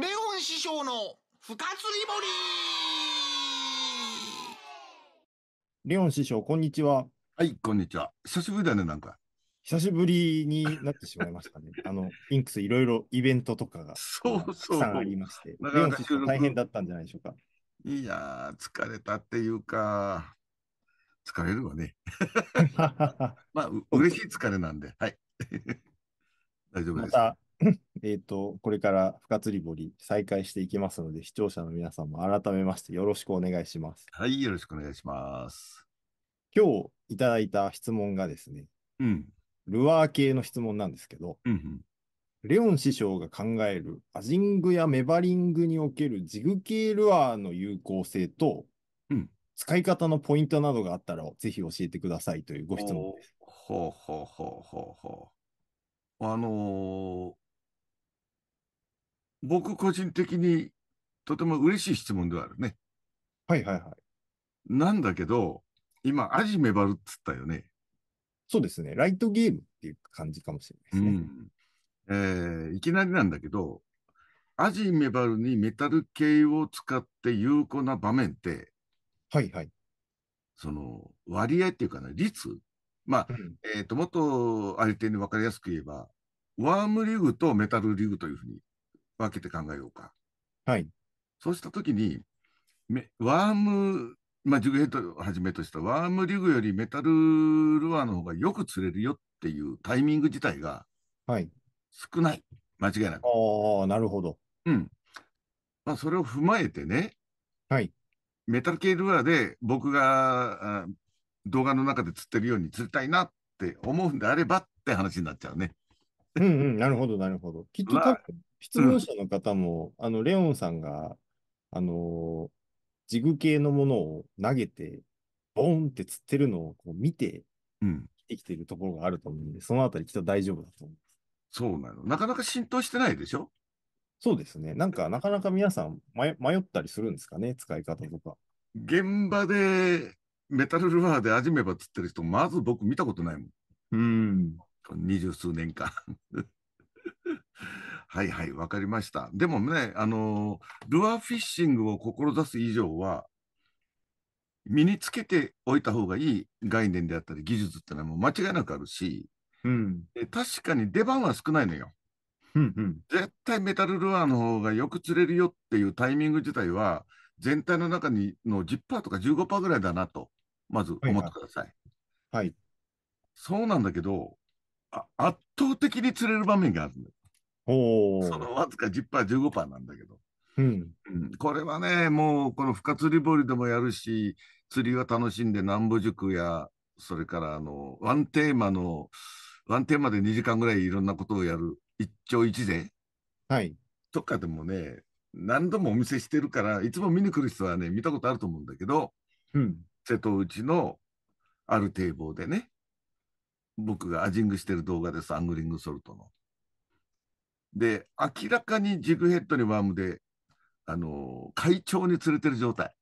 レオン師匠の深釣り堀レオン師匠、こんにちは。はい、こんにちは。久しぶりだね、なんか。久しぶりになってしまいましたね。あの、インクスいろいろイベントとかが、そうそう。たくさんありまして、なかなか大変だったんじゃないでしょうか。いや疲れたっていうか、疲れるわね。まあ、う嬉しい疲れなんで、はい。大丈夫です。ま えっと、これから深釣り堀再開していきますので、視聴者の皆さんも改めましてよろしくお願いします。はい、よろしくお願いします。今日いただいた質問がですね、うん、ルアー系の質問なんですけど、うんうんレオン師匠が考えるアジングやメバリングにおけるジグ系ルアーの有効性と、うん、使い方のポイントなどがあったらぜひ教えてくださいというご質問です。ほうほうほうほうほう。あの僕個人的にとても嬉しい質問ではあるね。はいはいはい。なんだけど、今、アジメバルっつったよね。そうですね。ライトゲームっていう感じかもしれないですね。うん、えー、いきなりなんだけど、アジメバルにメタル系を使って有効な場面って、はいはい。その、割合っていうかね、率まあ、うん、えっ、と、もっと相手に分かりやすく言えば、ワームリグとメタルリグというふうに分けて考えようか。はい。そうしたときに、ワーム、まあ、ジグヘッドをはじめとしたワームリグよりメタルルアーの方がよく釣れるよっていうタイミング自体が、はい。少ない。間違いなく。ああ、なるほど。うん。まあ、それを踏まえてね、はい。メタル系ルアーで僕が動画の中で釣ってるように釣りたいなって思うんであればって話になっちゃうね。うんうん、なるほど、なるほど。きっと質問者の方も、あの、レオンさんが、あのージグ系のものを投げて、ボーンって釣ってるのをこう見て、うん。生きてるところがあると思うんで、そのあたりきっと大丈夫だと思う。そうなの。なかなか浸透してないでしょそうですね。なんか、なかなか皆さん迷迷ったりするんですかね、使い方とか。現場でメタルルアーで味めば釣ってる人、まず僕見たことないもん。うん。二十数年間。はいはい、わかりました。でもね、あのー、ルアーフィッシングを志す以上は、身につけておいた方がいい概念であったり、技術ってのはもう間違いなくあるし、うん、確かに出番は少ないのよ。うんうん、絶対メタルルアーの方がよく釣れるよっていうタイミング自体は、全体の中にの10%とか15%ぐらいだなと、まず思ってください。はい、はい、そうなんだけど、圧倒的に釣れる場面があるのよ。そのわずか10%、15%なんだけど。うん、うん、これはね、もうこの深釣り堀でもやるし、釣りは楽しんで南部塾や、それからあの、ワンテーマの、ワンテーマで2時間ぐらいいろんなことをやる、一丁一税。はい。とかでもね、何度もお見せしてるから、いつも見に来る人はね、見たことあると思うんだけど、うん、瀬戸内のある堤防でね、僕がアジングしてる動画です、アングリングソルトの。で、明らかにジグヘッドにワームで、あの、会長に連れてる状態。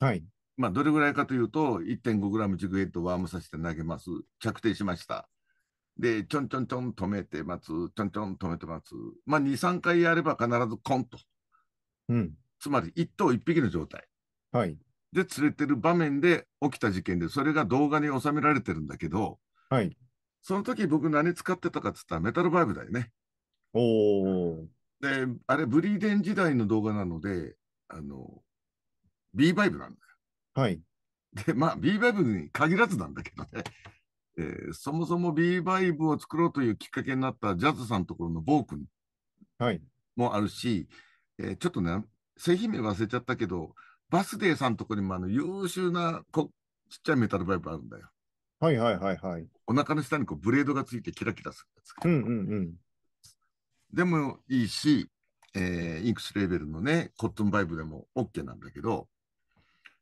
はい。まあ、どれぐらいかというと、1.5グラムジグヘッドワームさせて投げます。着底しました。で、ちょんちょんちょん止めて待つ。ちょんちょん止めて待つ。まあ、2、3回やれば必ずコンと。うん。つまり、1頭1匹の状態。はい。で、連れてる場面で起きた事件で、それが動画に収められてるんだけど、はい。その時僕何使ってたかっつったらメタルバイブだよね。おお。で、あれ、ブリーデン時代の動画なので、あの、B バイブなんだよ。はい。で、まあ、B バイブに限らずなんだけどね。えー、そもそも B バイブを作ろうというきっかけになったジャズさんのところのボー君もあるし、はい、えー、ちょっとね、製品名忘れちゃったけど、バスデーさんのところにもあの優秀なこちっちゃいメタルバイブあるんだよ。はいはいはいはい。お腹の下にこうブレードがついてキラキラするやつ。うんうんうん。でもいいし、えー、インクスレーベルのね、コットンバイブでも OK なんだけど、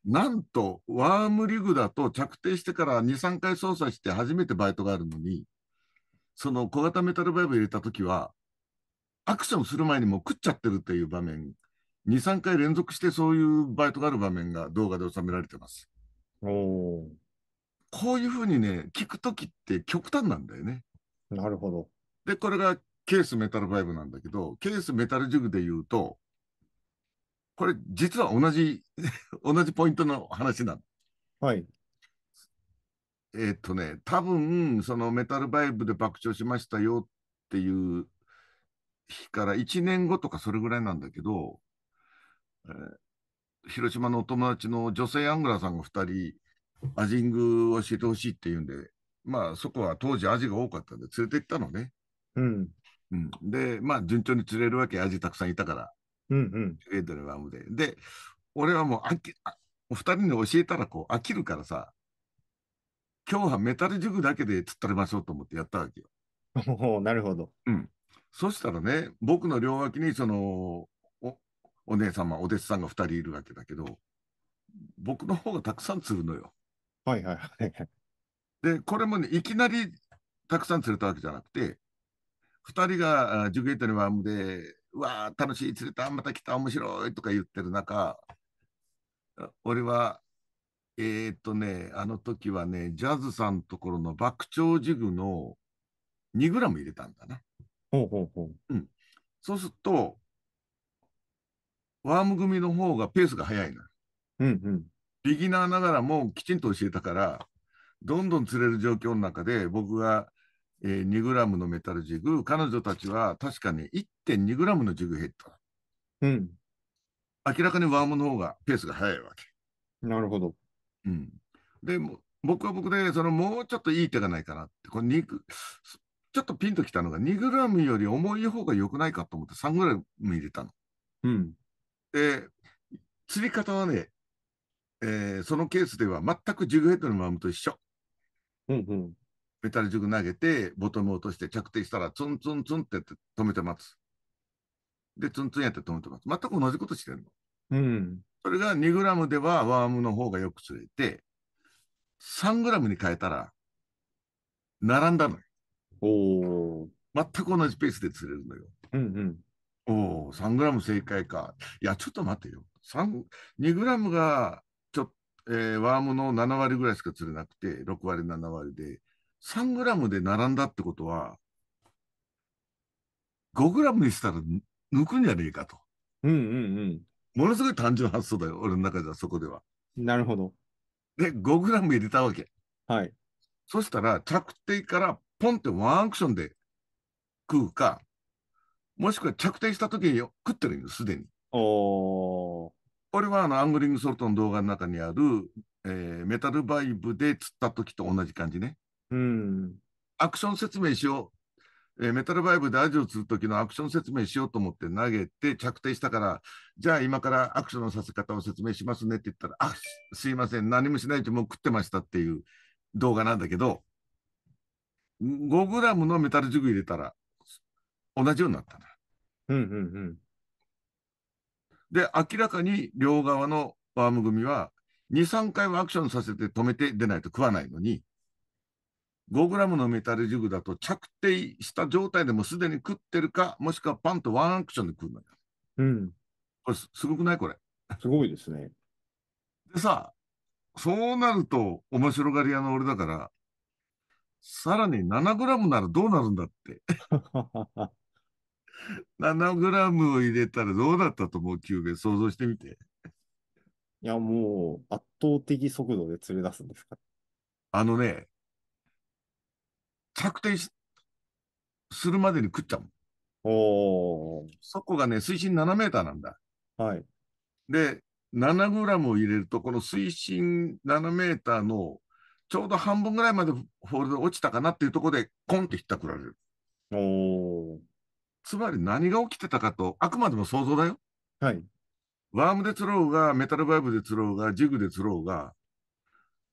なんと、ワームリグだと着底してから2、3回操作して初めてバイトがあるのに、その小型メタルバイブ入れたときは、アクションする前にも食っちゃってるっていう場面、2、3回連続してそういうバイトがある場面が動画で収められてます。おこういうふうにね、聞くときって極端なんだよね。なるほど。で、これがケースメタルバイブなんだけど、ケースメタルジグで言うと、これ実は同じ、同じポイントの話なの。はい。えー、っとね、多分、そのメタルバイブで爆笑しましたよっていう日から1年後とかそれぐらいなんだけど、えー、広島のお友達の女性アングラーさんが2人、アジングを教えてほしいって言うんで、まあそこは当時アジが多かったんで連れて行ったのね。うん。で、まあ、順調に釣れるわけ、アジたくさんいたから。うんうん。エイドレワームで。で、俺はもう飽き、あお二人に教えたらこう飽きるからさ、今日はメタル塾だけで釣ったりましょうと思ってやったわけよ。おお、なるほど。うん。そしたらね、僕の両脇にその、お、お姉様、お弟子さんが二人いるわけだけど、僕の方がたくさん釣るのよ。はいはいはい。で、これもね、いきなりたくさん釣れたわけじゃなくて、2人がジゲートのームで、うわあ、楽しい、釣れた、また来た、面白いとか言ってる中、俺は、えー、っとね、あの時はね、ジャズさんところの爆鳥ジグの2グラム入れたんだな。ほうほうほう。うん。そうすると、ワーム組の方がペースが速いな。うんうん。ビギナーながらもきちんと教えたから、どんどん釣れる状況の中で、僕がえー、2グラムのメタルジグ、彼女たちは確かに1.2グラムのジグヘッド。うん。明らかにワームの方がペースが速いわけ。なるほど。うん。で、僕は僕で、そのもうちょっといい手がないかなって、これ2ちょっとピンときたのが、2グラムより重い方が良くないかと思って3グラム入れたの。うん。で、釣り方はね、えー、そのケースでは全くジグヘッドのワームと一緒。うんうん。ペタル軸投げて、ボトム落として着底したら、ツンツンツンって止めて待つ。で、ツンツンやって止めて待つ。全く同じことしてるの。うん。それが2グラムではワームの方がよく釣れて、3グラムに変えたら、並んだのよ。お全く同じペースで釣れるのよ。うんうん。おお、3グラム正解か。いや、ちょっと待てよ。2グラムが、ちょっと、えー、ワームの7割ぐらいしか釣れなくて、6割、7割で、3グラムで並んだってことは、5グラムにしたら抜くんじゃねえかと。うんうんうん。ものすごい単純発想だよ、俺の中ではそこでは。なるほど。で、5グラム入れたわけ。はい。そしたら、着底からポンってワンアクションで食うか、もしくは着底した時に食ってるんよ、すでに。おー。俺はあの、アングリングソルトの動画の中にある、えー、メタルバイブで釣った時と同じ感じね。うん、アクション説明しよう、えー、メタルバイブでアジを釣る時のアクション説明しようと思って投げて着底したから、じゃあ今からアクションのさせ方を説明しますねって言ったら、あすいません、何もしないともう食ってましたっていう動画なんだけど、5グラムのメタルジグ入れたら、同じようになったな。うんうんうん。で、明らかに両側のワーム組は、2、3回はアクションさせて止めて出ないと食わないのに、5グラムのメタルジグだと着底した状態でもすでに食ってるか、もしくはパンとワンアクションで食うのよ。うん。これすごくないこれ。すごいですね。でさ、そうなると面白がり屋の俺だから、さらに7グラムならどうなるんだって。7 グラムを入れたらどうだったと思うキューベ想像してみて。いや、もう圧倒的速度で連れ出すんですかあのね、確定するまでに食っちゃう。おそこがね、水深7メーターなんだ。はい。で、7グラムを入れると、この水深7メーターのちょうど半分ぐらいまでフォールド落ちたかなっていうところで、コンってひったくられる。おつまり何が起きてたかと、あくまでも想像だよ。はい。ワームで釣ろうが、メタルバイブで釣ろうが、ジグで釣ろうが、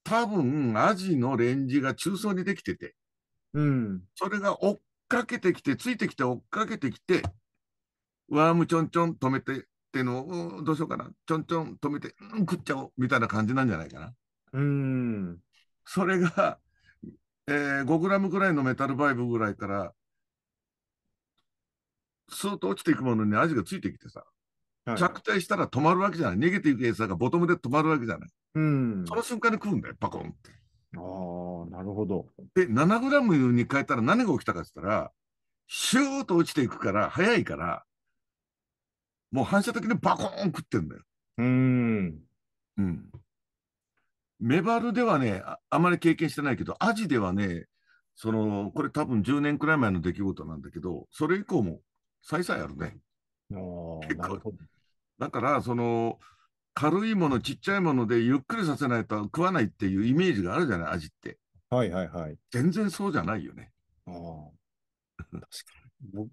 多分、アジのレンジが中層にできてて、うん。それが追っかけてきて、ついてきて追っかけてきて、ワームちょんちょん止めてっていうのを、どうしようかな、ちょんちょん止めて、うん、食っちゃおうみたいな感じなんじゃないかな。うん。それが、えー、5グラムぐらいのメタルバイブぐらいから、スーッと落ちていくものに味がついてきてさ、はい、着底したら止まるわけじゃない。逃げていく餌がボトムで止まるわけじゃない。うん。その瞬間に食うんだよ、パコンって。ああ、なるほど。で、7グラムに変えたら何が起きたかって言ったら、シューッと落ちていくから、早いから、もう反射的にバコーン食ってんだよ。うん。うん。メバルではねあ、あまり経験してないけど、アジではね、その、これ多分10年くらい前の出来事なんだけど、それ以降も、さいさいあるね。ああ、なるほど。だから、その、軽いもの、ちっちゃいものでゆっくりさせないと食わないっていうイメージがあるじゃない、味って。はいはいはい。全然そうじゃないよね。ああ。確かに。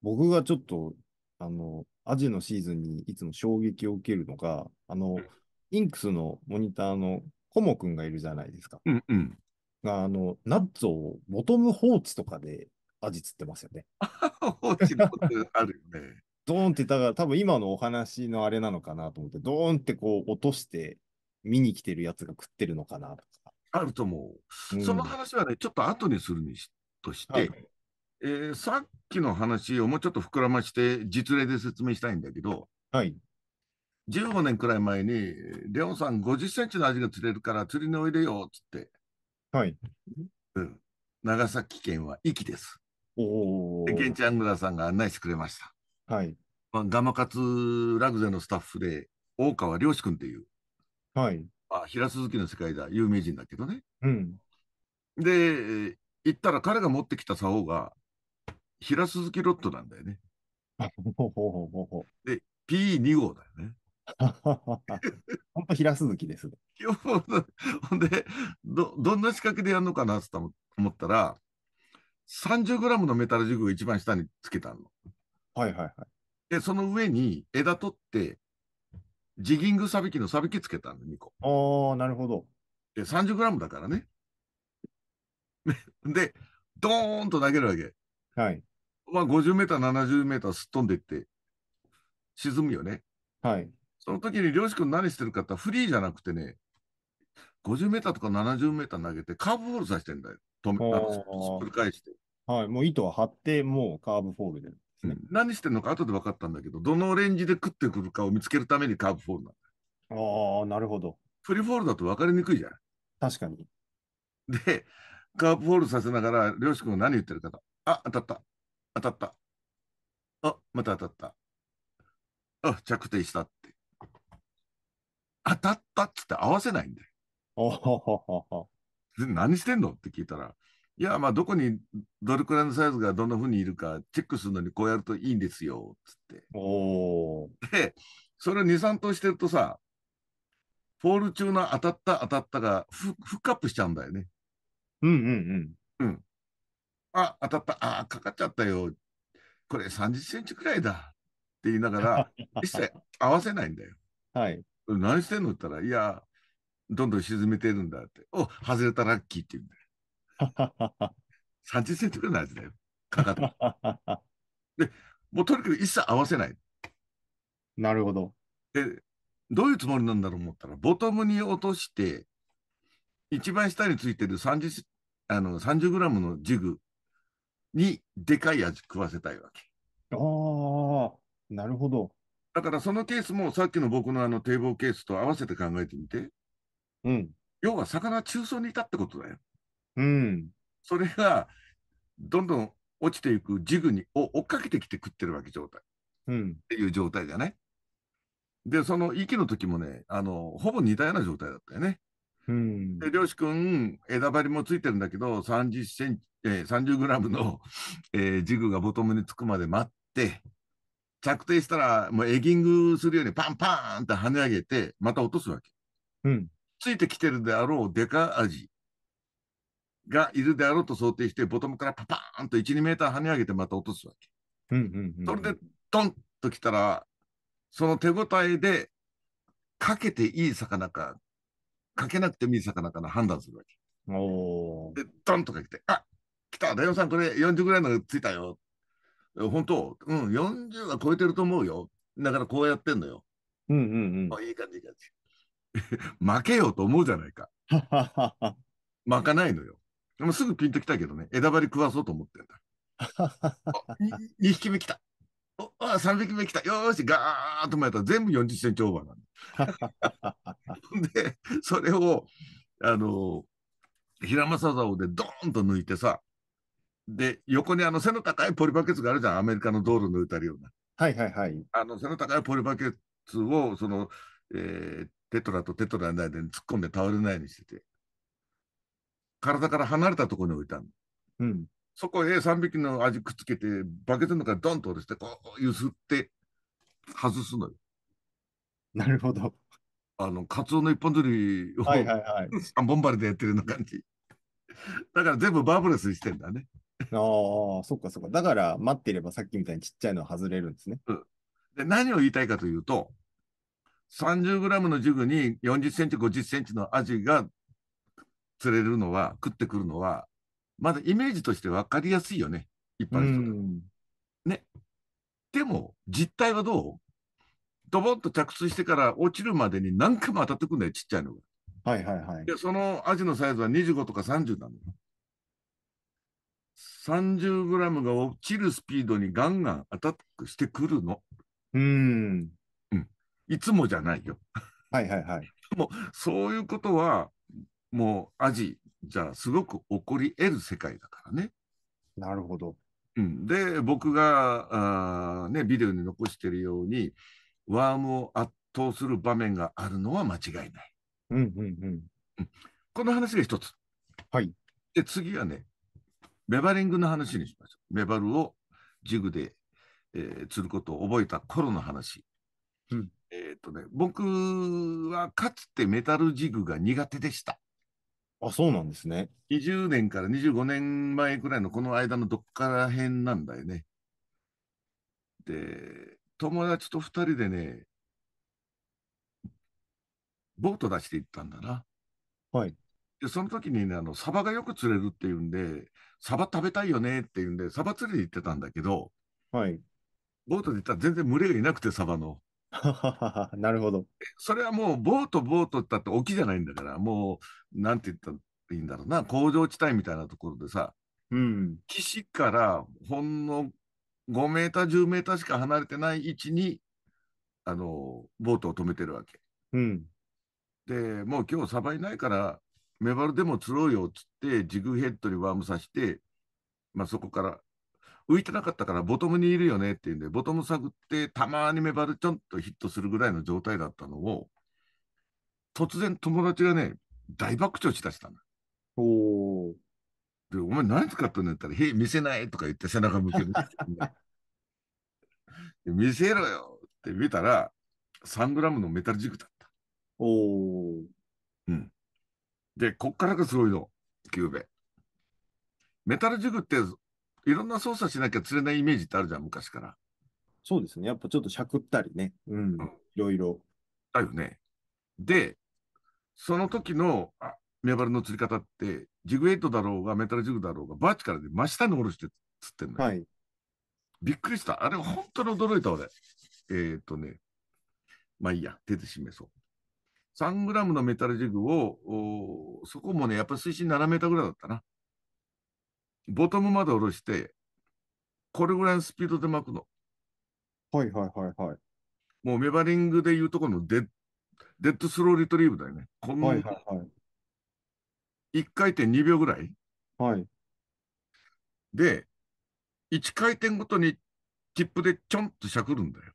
僕がちょっと、あの、アジのシーズンにいつも衝撃を受けるのが、あの、インクスのモニターのコモくんがいるじゃないですか。うんうん。が、あの、ナッツをボトム放置とかでアジ釣ってますよね。放置のことあるよね。ドーンってだから多分今のお話のあれなのかなと思ってドーンってこう落として見に来てるやつが食ってるのかなとかあると思う、うん、その話はねちょっと後にするにしとして、はい、えー、さっきの話をもうちょっと膨らまして実例で説明したいんだけど、はい、15年くらい前にレオンさん50センチの味が釣れるから釣りにおいでよっつって、はいうん、長崎県は壱きです。おで現地アングラーさんが案内してくれました。はい。まあ、ガマカツラグゼのスタッフで、大川良志君っていう、はい。あ、平鈴木の世界だ、有名人だけどね。うん。で、行ったら彼が持ってきた竿が、平鈴木ロットなんだよね。ほほほほほ。で、P2 号だよね。んと平鈴木です、ほんで、ど、どんな仕掛けでやるのかなって思ったら、30g のメタルジグを一番下につけたの。はいはいはい。で、その上に枝取って、ジギングサビキのサビキつけたの、2個。ああ、なるほど。で、30グラムだからね。で、ドーンと投げるわけ。はい。まあ、50メーター、70メーターすっ飛んでいって、沈むよね。はい。その時に漁師君何してるかってフリーじゃなくてね、50メーターとか70メーター投げてカーブボールさせてんだよ。止め、あの、ひっり返して。はい。もう糸は張って、もうカーブフォールで。何してんのか後で分かったんだけど、どのレンジで食ってくるかを見つけるためにカーブフォールなんだよ。ああ、なるほど。フリーフォールだと分かりにくいじゃん。確かに。で、カーブフォールさせながら、漁師君何言ってるかと。あ、当たった。当たった。あ、また当たった。あ、着底したって。当たったっつって合わせないんだよ。何してんのって聞いたら、いや、まあ、どこに、どれくらいのサイズがどんなふうにいるか、チェックするのにこうやるといいんですよ、つって。おで、それを2、3頭してるとさ、ポール中の当たった当たったがフ、フックアップしちゃうんだよね。うんうんうん。うん。あ、当たった、ああ、かかっちゃったよ。これ30センチくらいだ。って言いながら、一切合わせないんだよ。はい。何してんのって言ったら、いや、どんどん沈めてるんだって。お、外れたラッキーって言うんだよ。30センチぐらいのやつだよ。かかと。で、もうとにかく一切合わせない。なるほど。で、どういうつもりなんだろう思ったら、ボトムに落として、一番下についてる30、あの、グラムのジグにでかい味食わせたいわけ。ああ、なるほど。だからそのケースもさっきの僕のあの堤防ケースと合わせて考えてみて。うん。要は魚中層にいたってことだよ。うん、それがどんどん落ちていくジグにを追っかけてきて食ってるわけ状態、うん、っていう状態だね。でその息の時もねあのほぼ似たような状態だったよね。うん、で漁師君枝張りもついてるんだけど30センチ、えー、30グラムの、えー、ジグがボトムにつくまで待って着底したらもうエギングするようにパンパーンって跳ね上げてまた落とすわけ。うん、ついてきてるであろうデカアジがいるであろうと想定して、ボトムからパパーンと1、2メーター跳ね上げてまた落とすわけ。それでドンときたら、その手応えで、かけていい魚か、かけなくてもいい魚かな判断するわけ。おで、ドンとか来て、あ来た、大王さん、これ40ぐらいのついたよ。本当、うん、40は超えてると思うよ。だからこうやってんのよ。うんうんうん。あいい感じ、いい感じ。負けようと思うじゃないか。負かないのよ。でもすぐピンときたけどね、枝張り食わそうと思ってんだ。2 匹目来た。おあ3匹目来た。よーし、ガーッと前やったら全部40センチオーバーなん で、それを、あの、ヒラマサザオでドーンと抜いてさ、で、横にあの背の高いポリバケツがあるじゃん、アメリカの道路抜いたりような。はいはいはい。あの背の高いポリバケツを、その、えー、テトラとテトラの間に突っ込んで倒れないようにしてて。体から離れたところに置いたの。うん、そこへ3匹の味くっつけて、バケツの中にドンと落として、こう、ゆすって、外すのよ。なるほど。あの、カツオの一本釣りを、はいはいはい。ボンバ針でやってるような感じ。だから全部バーブレスにしてんだね。ああ、そっかそっか。だから待っていればさっきみたいにちっちゃいのは外れるんですね。うん、で何を言いたいかというと、30g のジグに40センチ、50センチのアジが釣れるのは、食ってくるのは、まだイメージとして分かりやすいよね、一般の人が。ね。でも、実態はどうドボンと着水してから落ちるまでに何回も当たってくるんだよ、ちっちゃいのが。はいはいはい。で、そのアジのサイズは25とか30なのよ。30グラムが落ちるスピードにガンガンアタックしてくるの。うん。うん。いつもじゃないよ。はいはいはい。でも、そういうことは、もうアジじゃすごく起こり得る世界だからね。なるほど。うん、で僕があ、ね、ビデオに残してるようにワームを圧倒する場面があるのは間違いない。うんうんうんこの話が一つ。はい、で次はねメバリングの話にしましょう。メバルをジグで、えー、釣ることを覚えた頃の話。うん、えっ、とね僕はかつてメタルジグが苦手でした。あ、そうなんですね。20年から25年前くらいのこの間のどっから辺なんだよね。で、友達と2人でね、ボート出して行ったんだな。はい。で、その時にね、あの、サバがよく釣れるっていうんで、サバ食べたいよねっていうんで、サバ釣りに行ってたんだけど、はい。ボートで行ったら全然群れがいなくて、サバの。なるほど。それはもう、ボート、ボートっだって沖じゃないんだから、もう、なんて言ったらいいんだろうな、工場地帯みたいなところでさ、うん、岸からほんの5メーター、10メーターしか離れてない位置に、あの、ボートを止めてるわけ。うん。で、もう今日サバいないから、メバルでも釣ろうよっつって、ジグヘッドにワームさして、まあそこから浮いてなかったからボトムにいるよねっていうんで、ボトム探って、たまにメバルちょんとヒットするぐらいの状態だったのを、突然友達がね、大爆笑しだしたの。おで、お前何使ったんだったら、へえ、見せないとか言って背中向ける。見せろよって見たら、3グラムのメタル軸だった。おお。うん。で、こっからがすごいの、キューベ。メタルジグっていろんな操作しなきゃ釣れないイメージってあるじゃん、昔から。そうですね。やっぱちょっとしゃくったりね。うん。いろいろ。だよね。で、その時の、あ、メバルの釣り方って、ジグエイトだろうが、メタルジグだろうが、バーチからで真下に下ろして釣ってんのよ。はい。びっくりした。あれ、本当に驚いた、俺。えー、っとね。まあいいや、手でめそう。3グラムのメタルジグを、そこもね、やっぱり水深7メーターぐらいだったな。ボトムまで下ろして、これぐらいのスピードで巻くの。はいはいはいはい。もうメバリングでいうとこのデッデッドスローリトリーブだよね。この、はいはいはい、1回転2秒ぐらい。はい。で、1回転ごとにチップでちょんとしゃくるんだよ。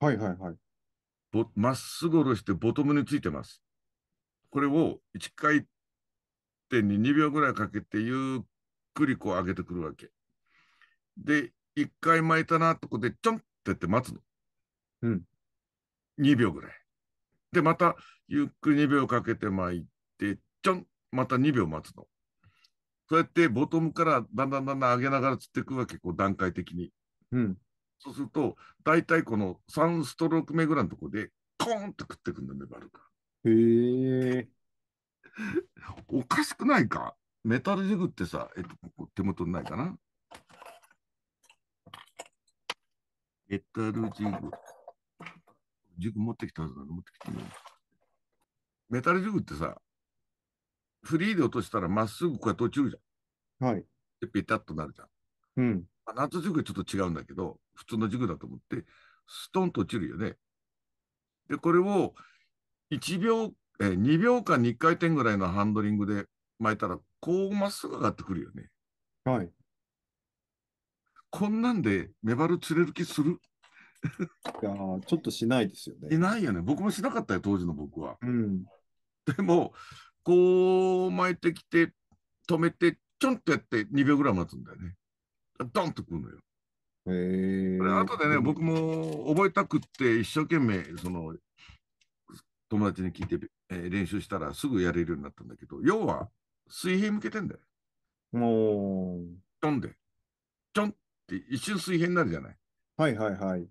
はいはいはい。まっすぐ下ろしてボトムについてます。これを1回転に2秒ぐらいかけてゆっくりこう上げてくるわけ。で、一回巻いたなとこで、ちょんってやって待つの。うん。2秒ぐらい。で、また、ゆっくり2秒かけて巻いて、ちょん、また2秒待つの。そうやってボトムからだんだんだんだん上げながら釣っていくわけ、こう段階的に。うん。そうすると、大体この3ストローク目ぐらいのとこで、コーンって食ってくんだね、バルが。へえ。おかしくないかメタルジグってさ、えっと、ここ手元にないかなメタルジグ。ジグ持ってきたはずなの持ってきてみよメタルジグってさ、フリーで落としたらまっすぐこうやって落ちるじゃん。はい。で、ペタッとなるじゃん。うん。まあ、ナットジグはちょっと違うんだけど、普通のジグだと思って、ストンと落ちるよね。で、これを1秒、えー、2秒間に1回転ぐらいのハンドリングで巻いたらこうまっすぐ上がってくるよね。はい。こんなんでメバル釣れる気するいやちょっとしないですよね。いないよね。僕もしなかったよ、当時の僕は。うん、でも、こう巻いてきて、止めて、ちょんとやって2秒ぐらい待つんだよね。ドンとくるのよ。へこれ後でね、僕も覚えたくって、一生懸命、その、友達に聞いて、えー、練習したらすぐやれるようになったんだけど、要は、水平向けてんだよ。もう。ちょんで。ちょんって一瞬水平になるじゃない。はいはいはい。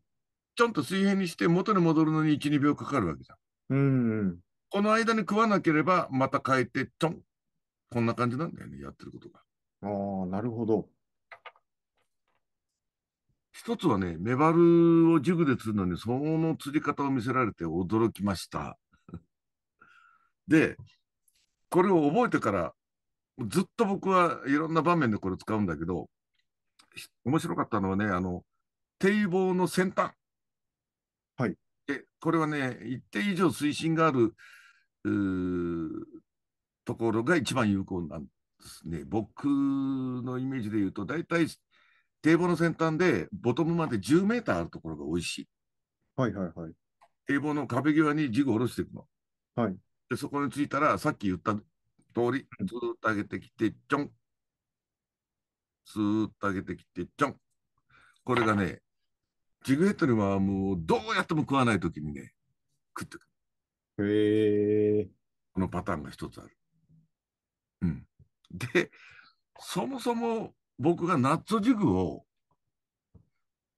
ちょんと水平にして元に戻るのに1、2秒かかるわけじゃん。うん、うん、この間に食わなければ、また変えて、ちょん。こんな感じなんだよね、やってることが。ああ、なるほど。一つはね、メバルをジグで釣るのに、その釣り方を見せられて驚きました。で、これを覚えてからずっと僕はいろんな場面でこれ使うんだけど、面白かったのはね、あの、堤防の先端。はい。で、これはね、一定以上水深がある、ところが一番有効なんですね。僕のイメージで言うと、大体堤防の先端でボトムまで10メーターあるところが美味しい。はいはいはい。堤防の壁際に地具を下ろしていくの。はい。で、そこに着いたら、さっき言った通り、ずっと上げてきて、ちょん。ずっと上げてきて、ちょん。これがね、ジグヘッドにはもうどうやっても食わないときにね、食ってくる。へえ。このパターンが一つある。うん。で、そもそも僕がナッツジグを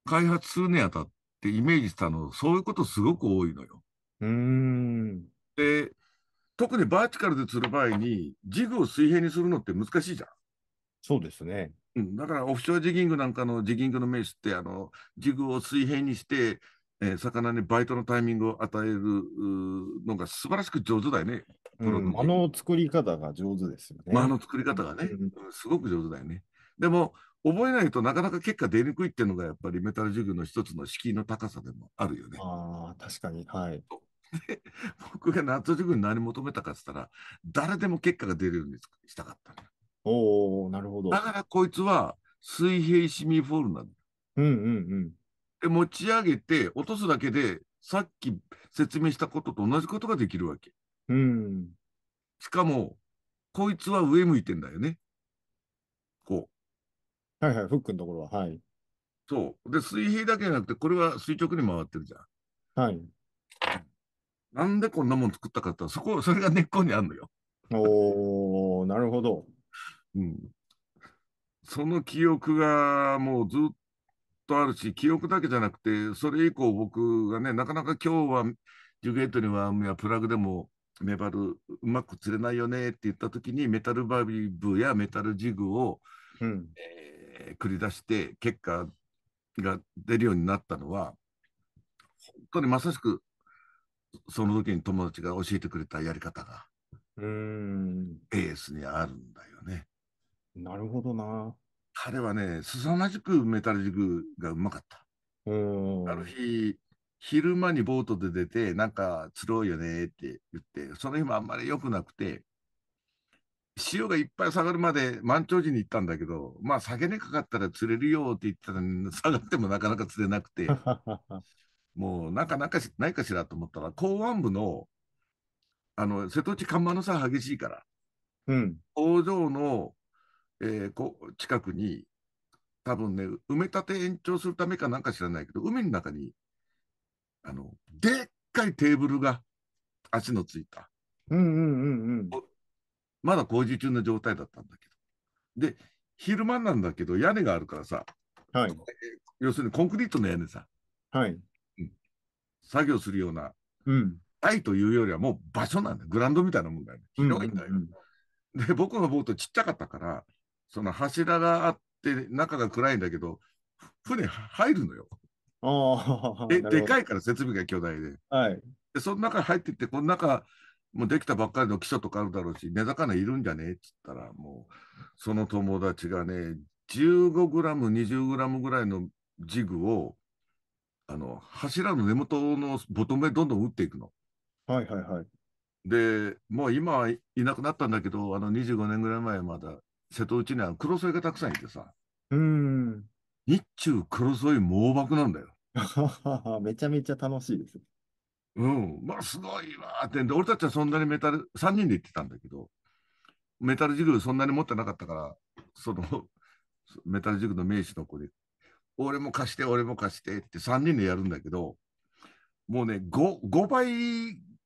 開発するにあたってイメージしたの、そういうことすごく多いのよ。うん。特にバーティカルで釣る場合に、ジグを水平にするのって難しいじゃん。そうですね。うん、だからオフショアジギングなんかのジギングの名手ってあの、ジグを水平にして、えー、魚にバイトのタイミングを与えるのが素晴らしく上手だよね。うん、あの作り方が上手ですよね。間あ、の作り方がね、うん、すごく上手だよね。でも、覚えないとなかなか結果出にくいっていうのがやっぱりメタルジグの一つの敷居の高さでもあるよね。ああ、確かに。はい。僕が夏ッ塾に何求めたかっつったら、誰でも結果が出るようにしたかったおおなるほど。だからこいつは水平シミフォールなんだ。うんうんうん。で、持ち上げて、落とすだけで、さっき説明したことと同じことができるわけ。うん。しかも、こいつは上向いてんだよね。こう。はいはい、フックのところは。はい。そう。で、水平だけじゃなくて、これは垂直に回ってるじゃん。はい。なんでこんなもん作ったかってそこ、それが根っこにあるのよ。おー、なるほど。うん。その記憶がもうずっとあるし、記憶だけじゃなくて、それ以降僕がね、なかなか今日は、ジュゲートにはプラグでもメバルうまく釣れないよねって言った時にメタルバビブやメタルジグを、うん、えー、繰り出して結果が出るようになったのは本当にまさしくその時に友達が教えてくれたやり方が、うん。エースにあるんだよね。なるほどな。彼はね、凄まじくメタルジグがうまかった。あの日、昼間にボートで出て、なんか釣ろうよねって言って、その日もあんまり良くなくて、潮がいっぱい下がるまで満潮時に行ったんだけど、まあ、下げかかったら釣れるよって言ったら、下がってもなかなか釣れなくて、もうなんかなんかないかしらと思ったら、公安部の、あの、瀬戸内看板の差激しいから、うん、工場の、えー、こ近くに、多分ね、埋め立て延長するためかなんか知らないけど、海の中に、あの、でっかいテーブルが、足のついた。うんうんうんうん。まだ工事中の状態だったんだけど。で、昼間なんだけど、屋根があるからさ、はい、要するにコンクリートの屋根さ、はい、作業するような、うん、愛というよりはもう場所なんだグランドみたいなもんだよね。広いんだよ。うんうん、で、僕のボートちっちゃかったから、その柱があって、中が暗いんだけど、船入るのよ。ででかいから設備が巨大で。はい、で、その中入ってって、この中、もうできたばっかりの基礎とかあるだろうし、根魚いるんじゃねえっつったら、もう、その友達がね、15グラム、20グラムぐらいのジグをあの、柱の根元のボトムへどんどん打っていくの。はいはいはい。で、もう今はいなくなったんだけど、あの25年ぐらい前まだ瀬戸内には黒添がたくさんいてさ。うん。日中黒添猛爆なんだよ。めちゃめちゃ楽しいです。うん。まあすごいわーってんで、俺たちはそんなにメタル、3人で行ってたんだけど、メタルジグそんなに持ってなかったから、その、メタルジグの名士の子で俺も貸して、俺も貸してって3人でやるんだけど、もうね、5, 5倍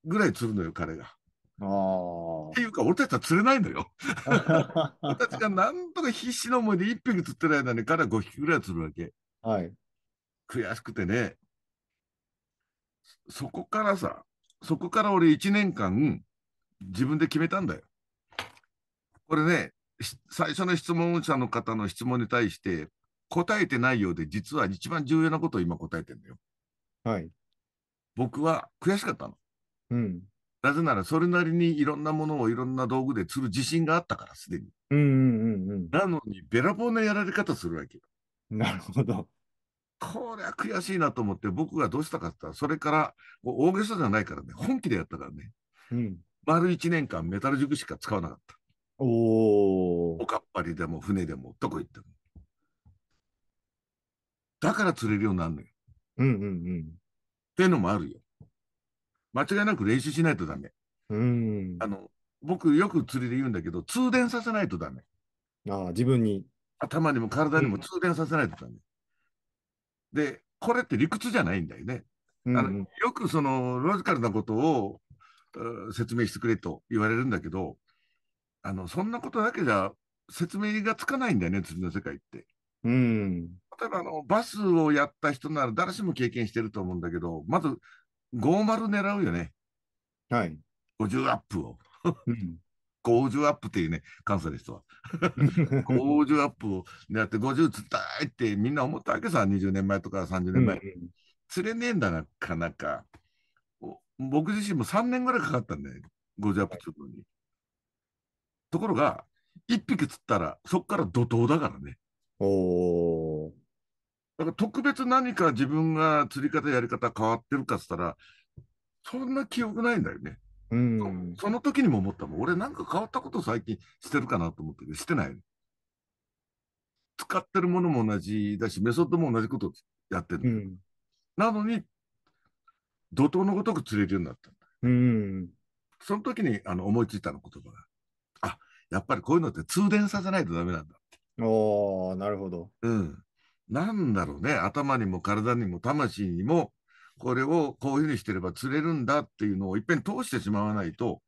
ぐらい釣るのよ、彼が。っていうか、俺たちは釣れないのよ。俺たちがなんとか必死の思いで1匹釣ってる間に彼は5匹ぐらい釣るわけ。はい。悔しくてね。そこからさ、そこから俺1年間、自分で決めたんだよ。これね、最初の質問者の方の質問に対して、答えてないようで、実は一番重要なことを今答えてんだよ。はい。僕は悔しかったの。うん。なぜなら、それなりにいろんなものをいろんな道具で釣る自信があったから、すでに。うんうんうんうん。なのに、べらぼうなやられ方するわけよ。なるほど。これは悔しいなと思って、僕がどうしたかって言ったら、それから、大げさじゃないからね、本気でやったからね。うん。丸一年間メタル塾しか使わなかった。おお。おかっぱりでも船でも、どこ行っても。だから釣れるようになるのよ。うんうんうん。っていうのもあるよ。間違いなく練習しないとダメ。うん。あの、僕よく釣りで言うんだけど、通電させないとダメ。ああ、自分に。頭にも体にも通電させないとダメ。うん、で、これって理屈じゃないんだよね。うん、あのよくそのロジカルなことを説明してくれと言われるんだけど、あの、そんなことだけじゃ説明がつかないんだよね、釣りの世界って。うん。たらあのバスをやった人なら誰しも経験してると思うんだけど、まず50狙うよね。はい。50アップを。うん、50アップっていうね、関西の人は。50 アップを狙って50つったいってみんな思ったわけさ、20年前とか30年前。うん、釣れねえんだな、かなか。僕自身も3年ぐらいかかったんだよ、50アップ釣るのに。はい、ところが、1匹釣ったら、そこから怒涛だからね。おおだから特別何か自分が釣り方やり方変わってるかっつったらそんな記憶ないんだよね。うん、その時にも思ったもん俺なんか変わったこと最近してるかなと思ってけしてない使ってるものも同じだしメソッドも同じことやってる、うん、なのに怒涛のごとく釣れるようになったんだ、うん、その時にあの思いついたの言葉があやっぱりこういうのって通電させないとダメなんだってあー、なるほど、うん、なんだろうね、頭にも体にも魂にも、これをこういうふうにしてれば釣れるんだっていうのをいっぺん通してしまわないと、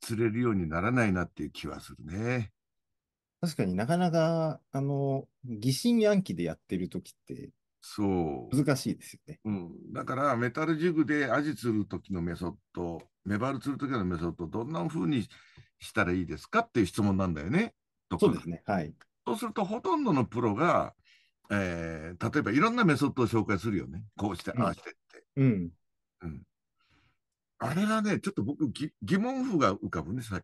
釣れるようにならないなっていう気はするね。確かになかなか、あの、疑心暗鬼でやってる時って、そう。難しいですよね。うん。だから、メタルジグでアジ釣る時のメソッド、メバル釣る時のメソッド、どんな風にしたらいいですかっていう質問なんだよね。そうですね。はい。そうすると、ほとんどのプロが、えー、例えばいろんなメソッドを紹介するよね。こうして、ああしてって。うん。うん、あれがね、ちょっと僕、疑問符が浮かぶね、さ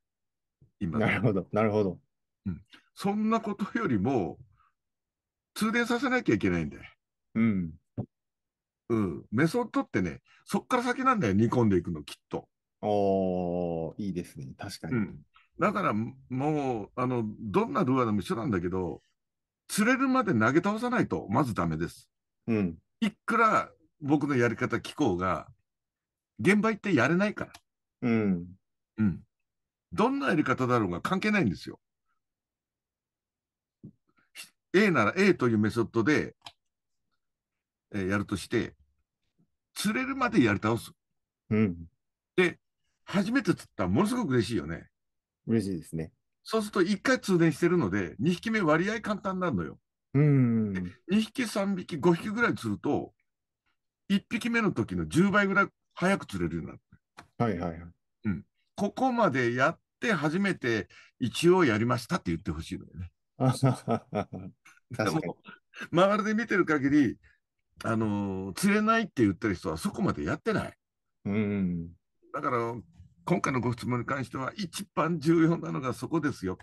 今。なるほど、なるほど。うん。そんなことよりも、通電させなきゃいけないんだよ。うん。うん。メソッドってね、そっから先なんだよ、煮込んでいくの、きっと。おー、いいですね、確かに。うん、だからもう、あの、どんなルアーでも一緒なんだけど、釣れるまで投げ倒さないと、まずダメです。うん。いくら僕のやり方機構が、現場行ってやれないから。うん。うん。どんなやり方だろうが関係ないんですよ。A なら A というメソッドで、えー、やるとして、釣れるまでやり倒す。うん。で、初めて釣ったらものすごく嬉しいよね。嬉しいですね。そうすると1回通電してるので、2匹目割合簡単になるのよ。うん。2匹、3匹、5匹ぐらい釣ると、1匹目の時の10倍ぐらい早く釣れるようになる。はいはいはい。うん。ここまでやって初めて一応やりましたって言ってほしいのよね。でも、周りで見てる限り、あのー、釣れないって言ってる人はそこまでやってない。うん。だから、今回のご質問に関しては、一番重要なのがそこですよ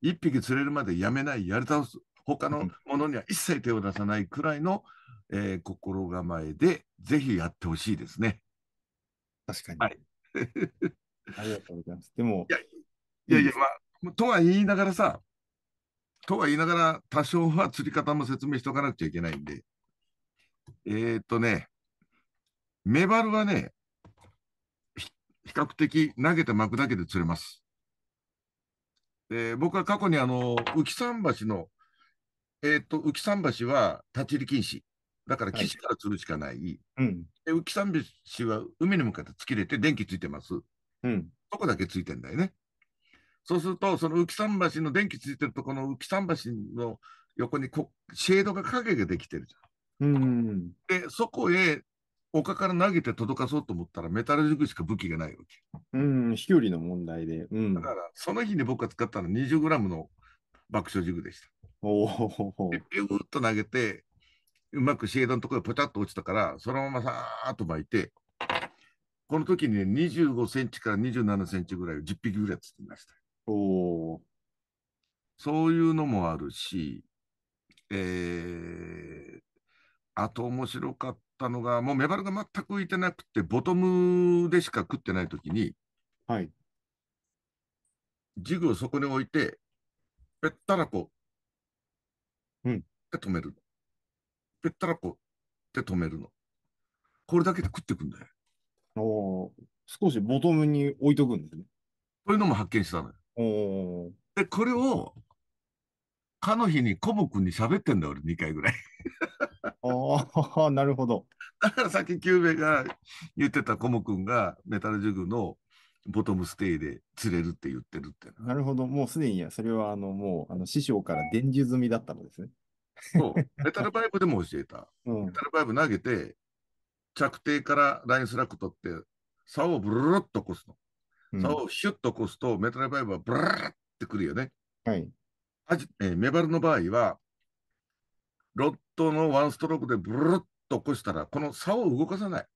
一匹釣れるまでやめない、やり倒す、他のものには一切手を出さないくらいの、えー、心構えで、ぜひやってほしいですね。確かに。はい、ありがとうございます。でも、いやいやいや、まあ、とは言いながらさ、とは言いながら、多少は釣り方も説明しとかなくちゃいけないんで、えー、っとね、メバルはね、比較的投げて巻くだけで釣れます。で僕は過去にあの浮桟橋の、えー、っと浮桟橋は立ち入り禁止。だから岸から釣るしかない。はい、うん、で浮桟橋は海に向かって突き出て電気ついてます。うん、そこだけついてんだよね。そうすると、その浮桟橋の電気ついてるとこの浮桟橋の横にこシェードが影ができてるじゃん。うん、でそこへ丘から投げて届かそうと思ったら、メタル塾しか武器がないわけ。うん、飛距離の問題で。うん、だから、その日に僕が使ったのは20グラムの爆笑塾でした。おお。ピューッと投げて、うまくシェードのところでポチャッと落ちたから、そのままさーっと巻いて、この時にね、25センチから27センチぐらいを10匹ぐらい釣りました。おそういうのもあるし、えー、あと面白かったのが、もうメバルが全く浮いてなくて、ボトムでしか食ってないときに、はい、ジグをそこに置いて、ぺったらこうん、で止める。ぺったらこで止めるの。これだけで食ってくんだよ。お少しボトムに置いとくんですね。そういうのも発見したのよ。おで、これを、かの日にコボ君に喋ってんだよ、俺、2回ぐらい。ああ、なるほど。だからさっき久兵衛が言ってたコモ君がメタルジュグのボトムステイで釣れるって言ってるってな。るほど。もうすでに、それはあのもうあの師匠から伝授済みだったのですね。そう。メタルバイブでも教えた。うん、メタルバイブ投げて、着底からラインスラック取って、竿をブルルッと起こすの。竿をシュッと起こすと、メタルバイブはブルルッってくるよね。はい。じえメバルの場合は、ロットのワンストロークでブルッと起こしたら、この竿を動かさない。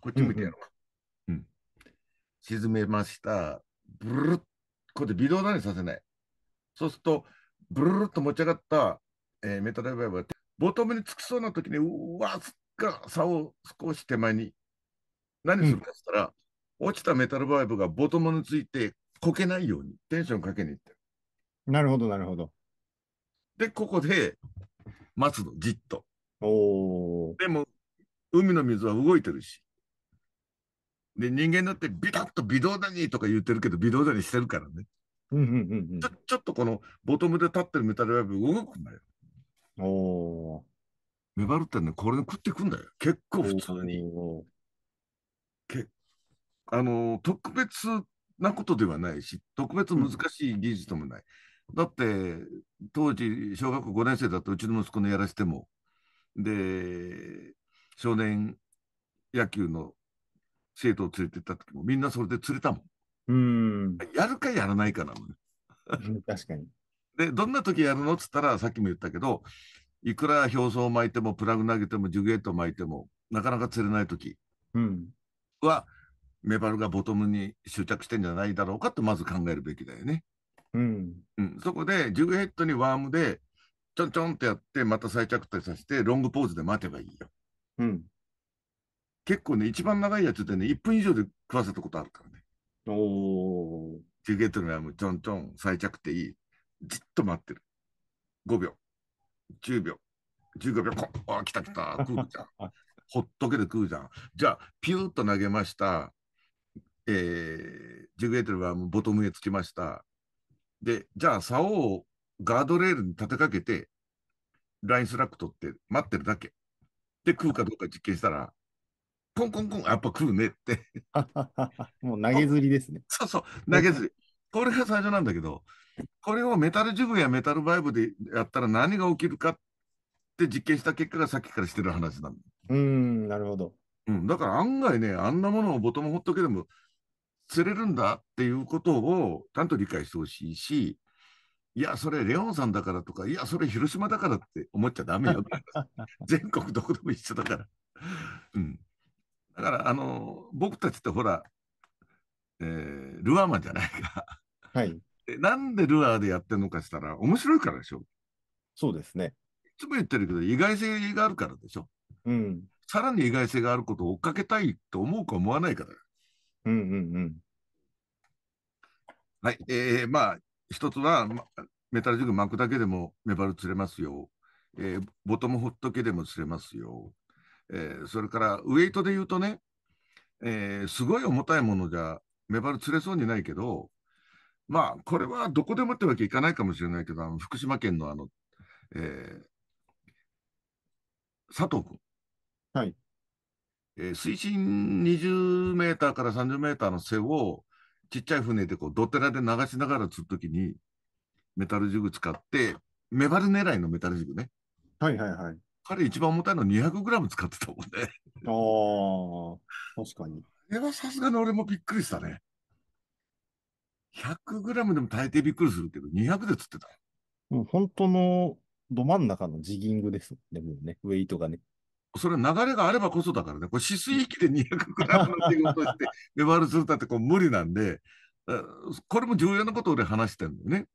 こっち向いてやろう。うん、沈めました。ブルッこうやって微動だにさせない。そうすると、ブルルッと持ち上がった、えー、メタルバイバーボトムにつきそうな時に、うわ、すっか、竿を少し手前に。何するかっったら、うん、落ちたメタルバイブがボトムについて、こけないように、テンションかけにいってる。なるほど、なるほど。で、ここで、待つの、じっと。おでも、海の水は動いてるし。で、人間だってビタッと微動だにとか言ってるけど、微動だにしてるからね。うんうんうんちょちょっとこのボトムで立ってるメタルライブ動くんだよ。おメバルってね、これで食ってくんだよ。結構普通に。けあの、特別なことではないし、特別難しい技術もない。だって、当時、小学校5年生だったうちの息子のやらせても、で、少年野球の生徒を連れてった時も、みんなそれで釣れたもん。うんやるかやらないかなの、ね確かに。で、どんな時やるのっつったら、さっきも言ったけど、いくら表層を巻いても、プラグ投げても、ジュゲート巻いても、なかなか釣れない時は、うん、メバルがボトムに執着してんじゃないだろうかとまず考えるべきだよね。うん、うん、そこでジグヘッドにワームでちょんちょんってやってまた再着体させてロングポーズで待てばいいよ、うん、結構ね一番長いやつでね1分以上で食わせたことあるからねおジグヘッドのワームちょんちょん再着っていいじっと待ってる5秒10秒15秒こあ来た来た食うじゃん ほっとけで食うじゃんじゃあピューッと投げましたえー、ジグエのワーム、ボトムへつきました。で、じゃあ、竿をガードレールに立てかけて、ラインスラック取って待ってるだけ。で、食うかどうか実験したら、コンコンコン、やっぱ食うねって もう投げ釣りですね。そうそう、投げ釣り。これが最初なんだけど、これをメタルジグやメタルバイブでやったら何が起きるかって実験した結果がさっきからしてる話なんだ。うん、なるほど。うん、だから案外ね、あんなものをボトムほっとけでも釣れるんだっていうことをちゃんと理解してほしいし、いや、それレオンさんだからとか、いや、それ広島だからって思っちゃだめよ。全国どこでも一緒だから。うん、だから、あの、僕たちってほら、えー、ルアーマンじゃないか。はい。なんでルアーでやってるのかしたら、面白いからでしょ。そうですね。いつも言ってるけど、意外性があるからでしょ。うん。さらに意外性があることを追っかけたいと思うか思わないから。うんうんうん。はい、えー、まあ、一つは、まメタルジグ巻くだけでもメバル釣れますよ。えー、ボトムほっとけでも釣れますよ。えー、それから、ウエイトで言うとね、えー、すごい重たいものじゃ、メバル釣れそうにないけど、まあ、これはどこでもってわけいかないかもしれないけど、あの福島県のあの、えー、佐藤君。はい。えー、水深20メーターから30メーターの背をちっちゃい船でこうドテラで流しながら釣るときにメタルジグ使って、メバル狙いのメタルジグね。はいはいはい。彼一番重たいの200グラム使ってたもんね。ああ、確かに。これはさすがに俺もびっくりしたね。100グラムでも大抵びっくりするけど、200で釣ってたよ。もう本当のど真ん中のジギングですね、もうね、ウェイトがね。それは流れがあればこそだからね、これ止水域で200グラムっていうことして、目バルするたってこう無理なんで、これも重要なことを俺話してるんだよね。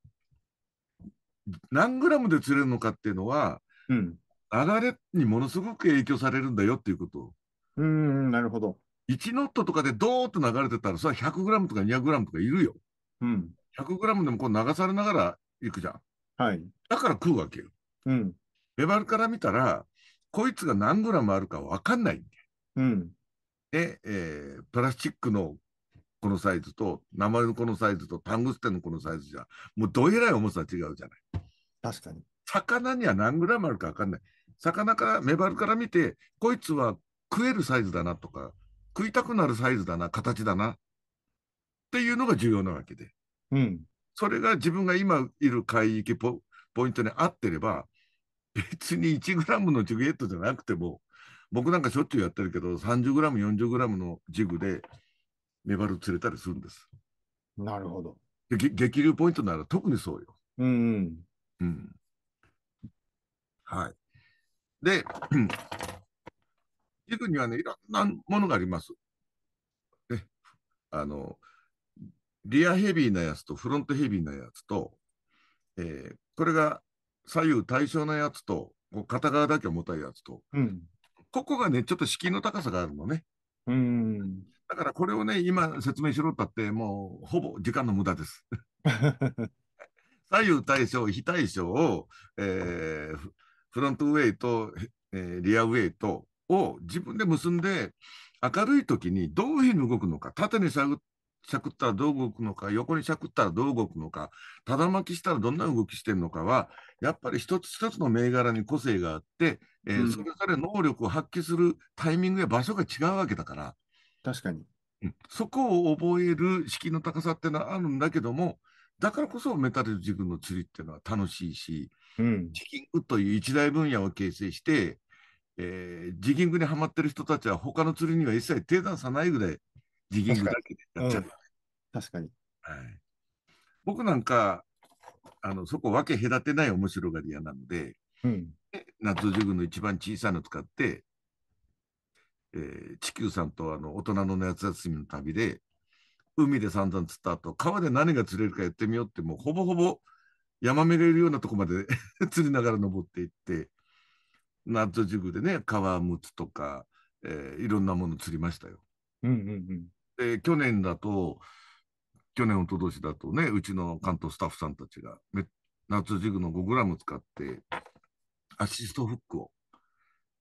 何グラムで釣れるのかっていうのは、うん、流れにものすごく影響されるんだよっていうことうんなるほど。1ノットとかでドーッと流れてたら、それは100グラムとか200グラムとかいるよ。うん、100グラムでもこう流されながらいくじゃん。はい、だから食うわけよ。うん、メバルから見たら、こいつが何グラムあるか分かんないんで。うん、で、えー、プラスチックのこのサイズと、鉛のこのサイズと、タングステンのこのサイズじゃ、もうどえらい重さ違うじゃない。確かに。魚には何グラムあるか分かんない。魚から、メバルから見て、こいつは食えるサイズだなとか、食いたくなるサイズだな、形だなっていうのが重要なわけで。うん。それが自分が今いる海域ポ、ポイントに合ってれば、別に1グラムのジグエットじゃなくても、僕なんかしょっちゅうやってるけど、30グラム、40グラムのジグでメバル釣れたりするんです。なるほど。激流ポイントなら特にそうよ。うん、うん。うん。はい。で、ジグにはね、いろんなものがあります。ね、あの、リアヘビーなやつとフロントヘビーなやつと、えー、これが左右対称なやつと、こう片側だけ重たいやつと、うん、ここがね、ちょっと敷居の高さがあるのね。うんだからこれをね、今説明しろったって、もうほぼ時間の無駄です。左右対称、非対称を、えー、フロントウェイと、えー、リアウェイとを自分で結んで、明るい時にどういうふうに動くのか、縦に下しゃくったらどう動くのか横にしゃくったらどう動くのかただ巻きしたらどんな動きしてるのかはやっぱり一つ一つの銘柄に個性があって、えー、それぞれ能力を発揮するタイミングや場所が違うわけだから。確かに、うん、そこを覚える敷居の高さっていうのはあるんだけどもだからこそメタル自分の釣りっていうのは楽しいし、うん、ジギングという一大分野を形成して、えー、ジギングにはまってる人たちは他の釣りには一切手出さないぐらいジギングだけでやっちゃう。確かに。はい、僕なんかあの、そこ分け隔てない面白がり屋なので、うん、夏ジグの一番小さいの使って、えー、地球さんとあの大人の夏休みの旅で、海で散々釣った後、川で何が釣れるかやってみようって、もうほぼほぼ山めれるようなとこまで 釣りながら登っていって、ナットジグでね、川むつとか、えー、いろんなもの釣りましたよ。うんうんうん。で、去年だと、去年、一昨年だとね、うちの関東スタッフさんたちが、夏ジグの5グラム使って、アシストフックを、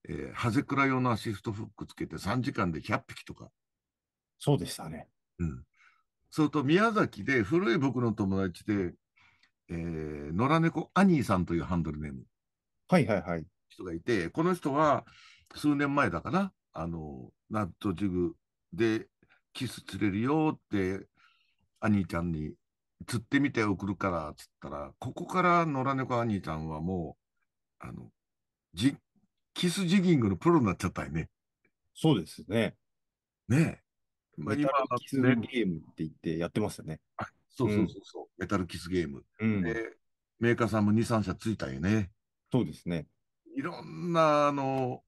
えー、ハゼクラ用のアシストフックつけて3時間で100匹とか。そうでしたね。うん。それと宮崎で古い僕の友達で、えー、野良猫アニーさんというハンドルネーム。はいはいはい。人がいて、この人は数年前だから、あの、ナットジグでキス釣れるよって兄ちゃんに釣ってみて送るからっつったら、ここから野良猫兄ちゃんはもう、あの、じ、キスジギングのプロになっちゃったよね。そうですね。ねえ。まあ、今、キスゲームって言ってやってますよね。あそうそうそうそう、うん、メタルキスゲーム、うん、で。メーカーさんも2、3社ついたよね。そうですね。いろんな、あの、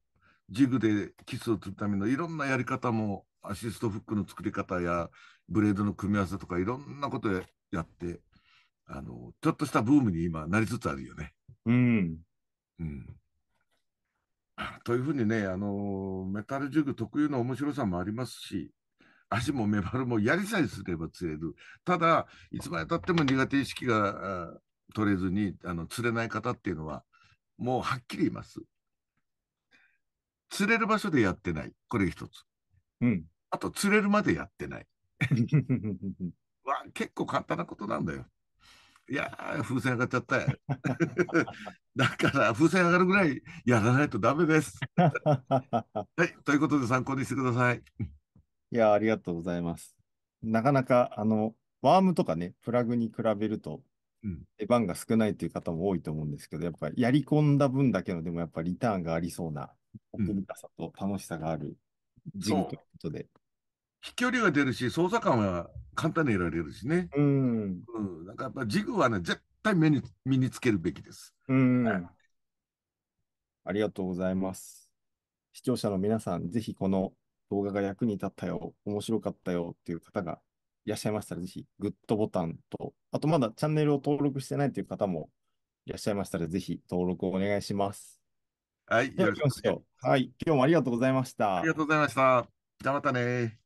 ジグでキスを釣るためのいろんなやり方もアシストフックの作り方やブレードの組み合わせとかいろんなことやってあのちょっとしたブームに今なりつつあるよね。うん、うん、というふうにねあのメタルジュグ特有の面白さもありますし足もメバルもやりさえすれば釣れるただいつまでたっても苦手意識が取れずにあの釣れない方っていうのはもうはっきりいます。釣れる場所でやってないこれ一つ。うんあと釣れるまでやってない。わ結構簡単なことなんだよ。いやー、風船上がっちゃったよ。だから風船上がるぐらいやらないとダメです。はい、ということで参考にしてください。いや、ありがとうございます。なかなか、あの、ワームとかね、プラグに比べると、出番が少ないという方も多いと思うんですけど、やっぱりやり込んだ分だけの、でもやっぱりリターンがありそうな、奥深さと楽しさがあるジグということで。飛距離が出るし、捜査官は簡単に得られるしね。うん。うん。なんかやっぱジグはね、絶対目に身につけるべきです。うん、はい。ありがとうございます。視聴者の皆さん、ぜひこの動画が役に立ったよ、面白かったよっていう方がいらっしゃいましたら、ぜひグッドボタンと、あとまだチャンネルを登録してないという方もいらっしゃいましたら、ぜひ登録をお願いします。はい、よろしくお願いします。はい、今日もありがとうございました。ありがとうございました。じゃあまたね。